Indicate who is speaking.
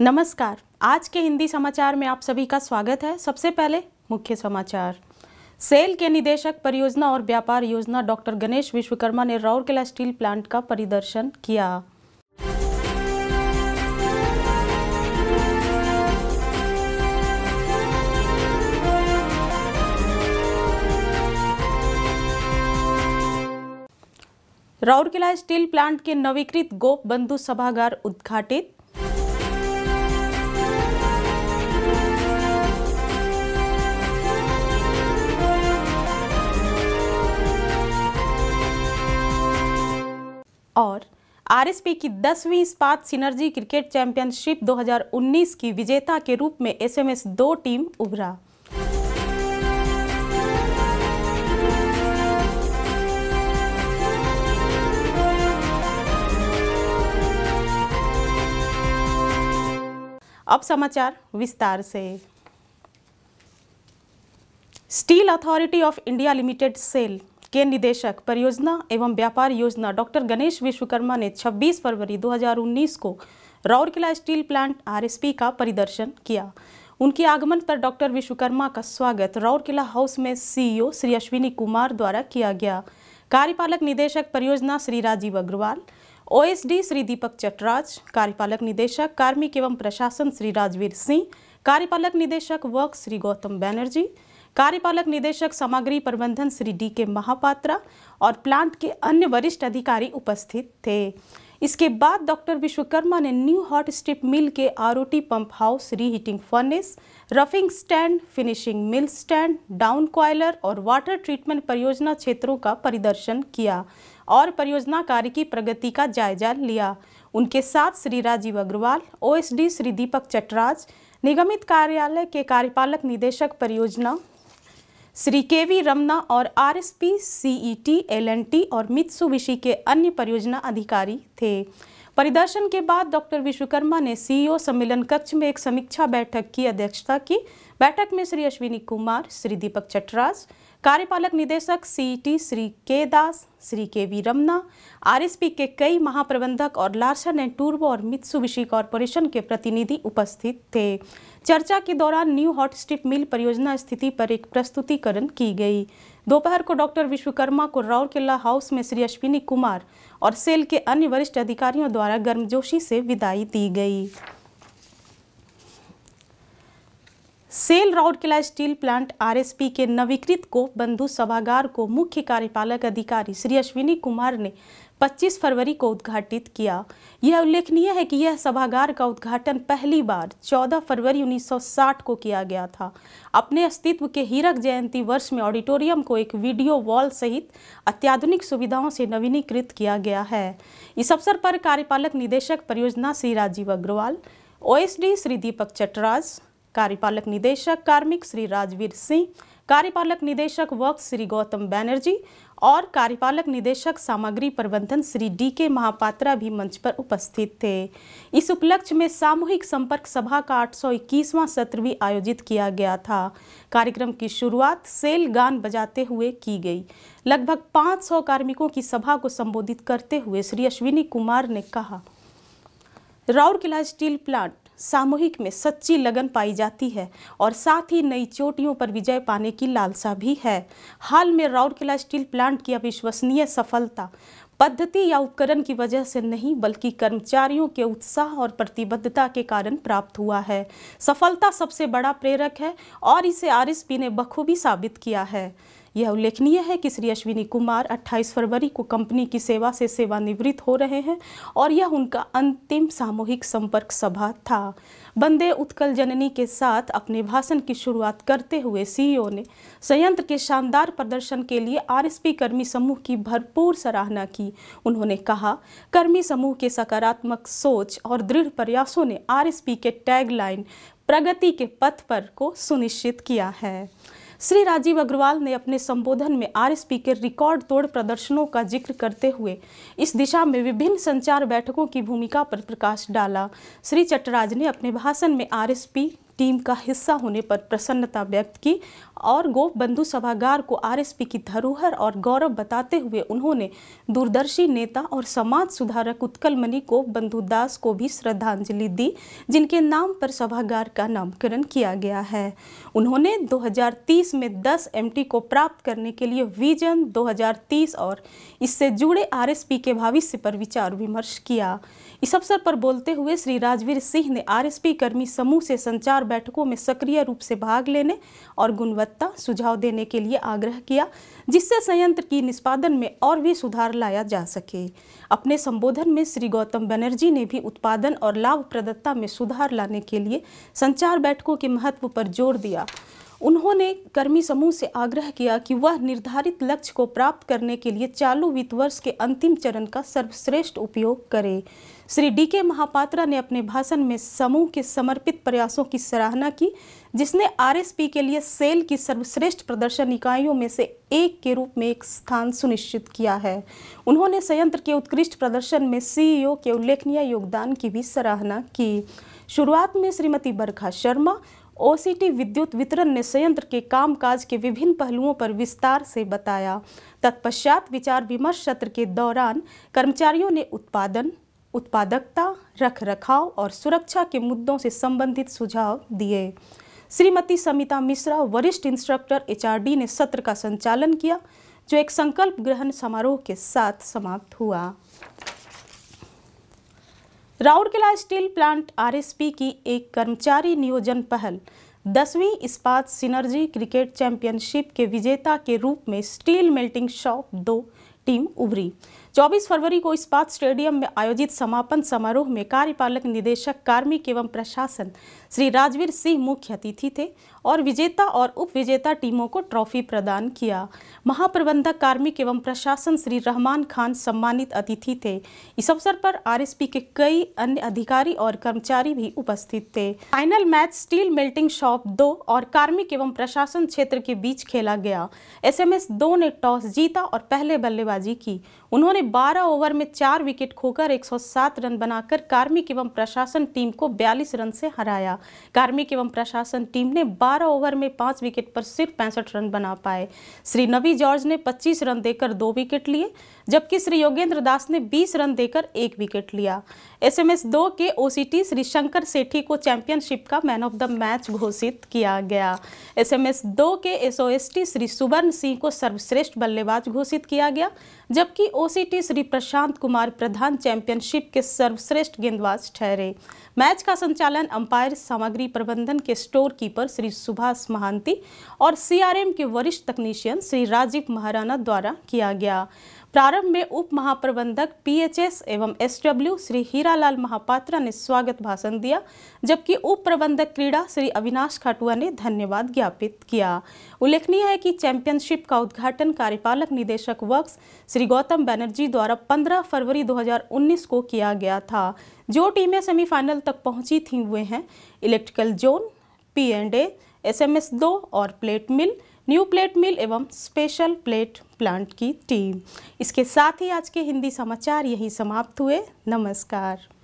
Speaker 1: नमस्कार आज के हिंदी समाचार में आप सभी का स्वागत है सबसे पहले मुख्य समाचार सेल के निदेशक परियोजना और व्यापार योजना डॉक्टर गणेश विश्वकर्मा ने राउरकेला स्टील प्लांट का परिदर्शन किया राउरकेला स्टील प्लांट के नवीकृत गोप बंधु सभागार उद्घाटित और आरएसपी की दसवीं इस्पात सिनर्जी क्रिकेट चैंपियनशिप 2019 की विजेता के रूप में एसएमएस दो टीम उभरा अब समाचार विस्तार से steel authority of India limited SAIL के निदेशक परियोजना एवं व्यापार योजना डॉक्टर गणेश विश्वकर्मा ने 26 फरवरी 2019 को राउरकिला स्टील प्लांट आरएसपी का परिदर्शन किया उनके आगमन पर डॉक्टर विश्वकर्मा का स्वागत राउरकिला हाउस में सीईओ श्री अश्विनी कुमार द्वारा किया गया कार्यपालक निदेशक परियोजना श्री राजीव अग्रवाल ओएसडी श्री दीपक चटराज कार्यपालक निदेशक कार्मिक एवं प्रशासन श्री राजवीर सिंह कार्यपालक निदेशक वर्क श्री गौतम बैनर्जी कार्यपालक निदेशक सामग्री प्रबंधन श्री डी के महापात्रा और प्लांट के अन्य वरिष्ठ अधिकारी उपस्थित थे इसके बाद डॉक्टर विश्वकर्मा ने न्यू हॉट स्टिप मिल के R pump house reheating furnace roughing stand finishing mill stand down coiler और वाटर ट्रीटमेंट परियोजना क्षेत्रों का परिदर्शन किया और परियोजना कार्य की प्रगति का जायजा लिया उनके साथ श्री राजीव अग्रवाल ओएसडी श्री दीपक चटराज निगमित कार्यालय के कार्यपालक निदेशक परियोजना श्री के वी रमना और R S P C E T L N T और मित्सुबिशी के अन्य परियोजना अधिकारी थे परिदर्शन के बाद डॉक्टर विश्वकर्मा ने सीईओ e सम्मेलन कक्ष में एक समीक्षा बैठक की अध्यक्षता की बैठक में श्री अश्विनी कुमार श्री दीपक चटराज कार्यपालक निदेशक टी श्री के दास श्री के वी रमना पी के कई महाप्रबंधक और लार्सन एंड टूर्बो और मित्सुबिशी कॉरपोरेशन के प्रतिनिधि उपस्थित थे चर्चा के दौरान न्यू हॉट स्ट्रिप मिल परियोजना स्थिति पर एक प्रस्तुतिकरण की गई दोपहर को डॉक्टर विश्वकर्मा को किला हाउस में श्री अश्विनी कुमार और सेल के अन्य वरिष्ठ अधिकारियों द्वारा गर्मजोशी से विदाई दी गई SAIL Rourkela steel plant RSP के नवीकृत को बंधु सभागार को मुख्य कार्यपालक अधिकारी श्री अश्विनी कुमार ने 25 फरवरी को उद्घाटित किया यह उल्लेखनीय है कि यह सभागार का उद्घाटन पहली बार 14 फरवरी 1960 को किया गया था अपने अस्तित्व के हीरक जयंती वर्ष में ऑडिटोरियम को एक वीडियो वॉल सहित अत्याधुनिक सुविधाओं से नवीनीकृत किया गया है इस अवसर पर कार्यपालक निदेशक परियोजना श्री राजीव अग्रवाल ओ श्री दीपक चटराज कार्यपालक निदेशक कार्मिक श्री राजवीर सिंह कार्यपालक निदेशक वर्क श्री गौतम बैनर्जी और कार्यपालक निदेशक सामग्री प्रबंधन श्री डी के महापात्रा भी मंच पर उपस्थित थे इस उपलक्ष्य में सामूहिक संपर्क सभा का 821वां सत्र भी आयोजित किया गया था कार्यक्रम की शुरुआत सेल गान बजाते हुए की गई लगभग 500 कार्मिकों की सभा को संबोधित करते हुए श्री अश्विनी कुमार ने कहा राउरकिला स्टील प्लांट सामूहिक में सच्ची लगन पाई जाती है और साथ ही नई चोटियों पर विजय पाने की लालसा भी है हाल में राउरकेला स्टील प्लांट की अविश्वसनीय सफलता पद्धति या उपकरण की वजह से नहीं बल्कि कर्मचारियों के उत्साह और प्रतिबद्धता के कारण प्राप्त हुआ है सफलता सबसे बड़ा प्रेरक है और इसे आर ने बखूबी साबित किया है यह उल्लेखनीय है कि श्री अश्विनी कुमार 28 फरवरी को कंपनी की सेवा से सेवानिवृत्त हो रहे हैं और यह उनका अंतिम सामूहिक संपर्क सभा था बंदे उत्कल जननी के साथ अपने भाषण की शुरुआत करते हुए सीईओ e ने संयंत्र के शानदार प्रदर्शन के लिए आरएसपी कर्मी समूह की भरपूर सराहना की उन्होंने कहा कर्मी समूह के सकारात्मक सोच और दृढ़ प्रयासों ने आर के टैगलाइन प्रगति के पथ पर को सुनिश्चित किया है श्री राजीव अग्रवाल ने अपने संबोधन में आरएसपी के रिकॉर्ड तोड़ प्रदर्शनों का जिक्र करते हुए इस दिशा में विभिन्न संचार बैठकों की भूमिका पर प्रकाश डाला श्री चटराज ने अपने भाषण में आरएसपी टीम का हिस्सा होने पर प्रसन्नता व्यक्त की और गोप बंधु सभागार को आरएसपी की धरोहर और गौरव बताते हुए उन्होंने दूरदर्शी नेता और समाज सुधारक उत्कलमणि गोप बंधु दास को भी श्रद्धांजलि दी जिनके नाम पर सभागार का नामकरण किया गया है उन्होंने 2030 में 10 एमटी को प्राप्त करने के लिए विजन 2030 और इससे जुड़े आरएसपी के भविष्य पर विचार विमर्श किया इस अवसर पर बोलते हुए श्री राजवीर सिंह ने आर कर्मी समूह से संचार बैठकों में सक्रिय रूप से भाग लेने और गुणवत्ता सुझाव देने के लिए आग्रह किया जिससे संयंत्र की निष्पादन में और भी सुधार लाया जा सके अपने संबोधन में श्री गौतम बनर्जी ने भी उत्पादन और लाभप्रदता में सुधार लाने के लिए संचार बैठकों के महत्व पर जोर दिया उन्होंने कर्मी समूह से आग्रह किया कि वह निर्धारित लक्ष्य को प्राप्त करने के लिए चालू वित्त वर्ष के अंतिम चरण का सर्वश्रेष्ठ उपयोग करें श्री डी के महापात्रा ने अपने भाषण में समूह के समर्पित प्रयासों की सराहना की जिसने आरएसपी के लिए सेल की सर्वश्रेष्ठ प्रदर्शन इकाइयों में से एक के रूप में एक स्थान सुनिश्चित किया है उन्होंने संयंत्र के उत्कृष्ट प्रदर्शन में सीईओ के उल्लेखनीय योगदान की भी सराहना की शुरुआत में श्रीमती बरखा शर्मा ओसीटी विद्युत वितरण ने संयंत्र के कामकाज के विभिन्न पहलुओं पर विस्तार से बताया तत्पश्चात विचार विमर्श सत्र के दौरान कर्मचारियों ने उत्पादन उत्पादकता रख रखाव और सुरक्षा के मुद्दों से संबंधित सुझाव दिए श्रीमती समिता मिश्रा वरिष्ठ इंस्ट्रक्टर एचआरडी ने सत्र का संचालन किया जो एक संकल्प ग्रहण समारोह के साथ समाप्त हुआ राउरकेला स्टील प्लांट आरएसपी की एक कर्मचारी नियोजन पहल दसवीं इस्पात सिनर्जी क्रिकेट चैंपियनशिप के विजेता के रूप में स्टील मेल्टिंग शॉप दो टीम उभरी 24 फरवरी को इस्पात स्टेडियम में आयोजित समापन समारोह में कार्यपालक निदेशक कार्मिक एवं प्रशासन श्री राजवीर सिंह मुख्य अतिथि थे और विजेता और उपविजेता टीमों को ट्रॉफी प्रदान किया महाप्रबंधक कार्मिक एवं प्रशासन श्री रहमान खान सम्मानित अतिथि थे इस अवसर पर आरएसपी के कई अन्य अधिकारी और कर्मचारी भी उपस्थित थे final match steel melting shop दो और कार्मिक एवं प्रशासन क्षेत्र के बीच खेला गया एस दो ने टॉस जीता और पहले बल्लेबाजी की उन्होंने 12 ओवर में चार विकेट खोकर 107 रन बनाकर कार्मिक एवं प्रशासन टीम को 42 रन से हराया किया कार्मिक एवं प्रशासन टीम ने 12 ओवर में पाँच विकेट पर सिर्फ पैंसठ रन बना पाए श्री नबी जॉर्ज ने 25 रन देकर दो विकेट लिए जबकि श्री योगेंद्र दास ने 20 रन देकर एक विकेट लिया एसएमएस दो के ओसीटी श्रीशंकर सेठी को चैंपियनशिप का मैन ऑफ द मैच घोषित किया गया एसएमएस दो के एसओएसटी श्री सुवर्ण सिंह को सर्वश्रेष्ठ बल्लेबाज घोषित किया गया जबकि ओसीटी श्री प्रशांत कुमार प्रधान चैंपियनशिप के सर्वश्रेष्ठ गेंदबाज ठहरे मैच का संचालन अंपायर सामग्री प्रबंधन के स्टोर कीपर श्री सुभाष महांती और सीआरएम के वरिष्ठ तकनीशियन श्री राजीव महाराणा द्वारा किया गया प्रारंभ में उप महाप्रबंधक पीएचएस एवं एसडब्ल्यू श्री हीरालाल महापात्रा ने स्वागत भाषण दिया जबकि उप प्रबंधक क्रीड़ा श्री अविनाश खाटुआ ने धन्यवाद ज्ञापित किया उल्लेखनीय है कि चैंपियनशिप का उद्घाटन कार्यपालक निदेशक वक्स श्री गौतम बैनर्जी द्वारा 15 फरवरी 2019 को किया गया था जो टीमें सेमीफाइनल तक पहुँची थी वे हैं electrical zone P and A S दो और plate mill new plate mill एवं स्पेशल प्लेट प्लांट की टीम इसके साथ ही आज के हिंदी समाचार यहीं समाप्त हुए नमस्कार